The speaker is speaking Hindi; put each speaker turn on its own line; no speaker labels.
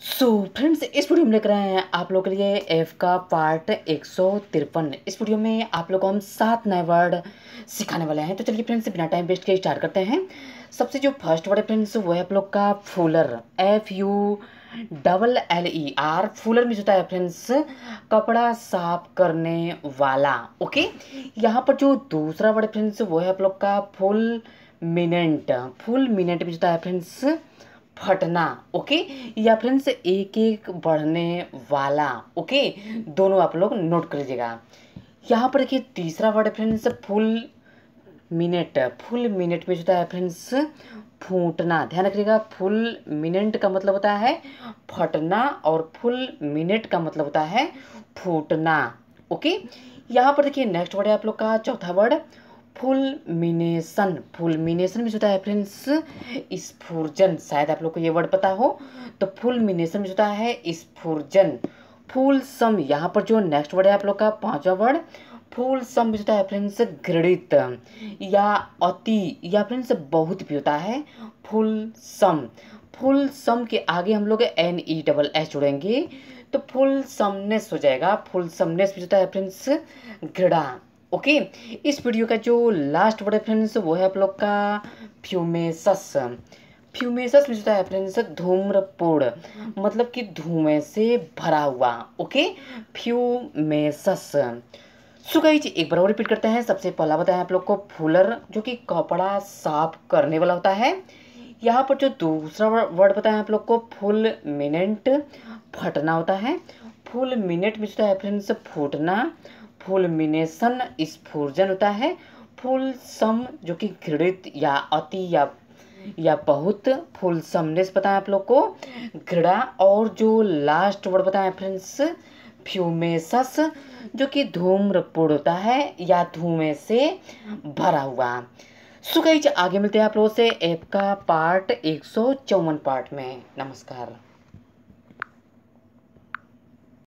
सो so, फ्रेंड्स इस वीडियो में लेकर आए हैं आप लोग के लिए एफ का पार्ट एक इस वीडियो में आप लोग को हम सात नए वर्ड सिखाने वाले हैं तो चलिए फ्रेंड्स बिना टाइम वेस्ट के स्टार्ट करते हैं सबसे जो फर्स्ट वर्ड है फ्रेंड्स वो है आप लोग का fuller F U double L E R fuller में जुटा है फ्रेंड्स कपड़ा साफ करने वाला ओके यहाँ पर जो दूसरा वर्ड फ्रेंड्स वो है आप लोग का फुल मिनट फुल मिनट में जुटा है फ्रेंड्स फटना ओके या फ्रेंड्स एक एक बढ़ने वाला ओके दोनों आप लोग नोट कर लीजिएगा यहाँ पर देखिए तीसरा word friends full minute full minute में जो होता है फ्रेंड्स फूटना ध्यान रखिएगा फुल मिनट का मतलब होता है फटना और फुल मिनट का मतलब होता है फूटना ओके यहाँ पर देखिए नेक्स्ट वर्ड है आप लोग का चौथा वर्ड फुलमिनेशन फुलमिनेशन भी होता है फ्रेंड्स स्फूर्जन शायद आप लोग को ये वर्ड पता हो तो फुलमिनेशन भी होता है स्फूर्जन फूल सम यहाँ पर जो नेक्स्ट वर्ड है आप लोग का पांचवा वर्ड फूल सम भी होता है फ्रेंड्स घृणित या अति या फ्रेंड्स बहुत भी होता है फुल सम फुल सम के आगे हम लोग N E e double H जुड़ेंगे तो फुल समनेस हो जाएगा फुल समनेस भी होता है फ्रेंड्स घृणा ओके इस वीडियो का जो लास्ट वर्ड है फ्रेंड्स वो है आप लोग का फ्यूमेसस फ्यूमेसस में जो है फ्रेंड्स धूम्रपूर्ण मतलब कि धुएं से भरा हुआ ओके फ्यूमेसस सो गाइज एक बार और रिपीट करते हैं सबसे पहला बताया आप लोग को फूलर जो कि कपड़ा साफ करने वाला होता है यहाँ पर जो दूसरा वर्ड बताया आप लोग को फुल मिनट फटना होता है फुल मिनट में जो है फ्रेंड्स फूटना फुलमिनेशन स्फूर्जन होता है फुल सम जो कि घृणित या अति या या बहुत फुल समनेस बताएं आप लोग को घृणा और जो लास्ट वर्ड बताएं फ्रेंड्स फ्यूमेसस जो कि धूम्रपूर्ण होता है या धुएं से भरा हुआ सो आगे मिलते हैं आप लोगों से ऐप का पार्ट एक सौ चौवन पार्ट में नमस्कार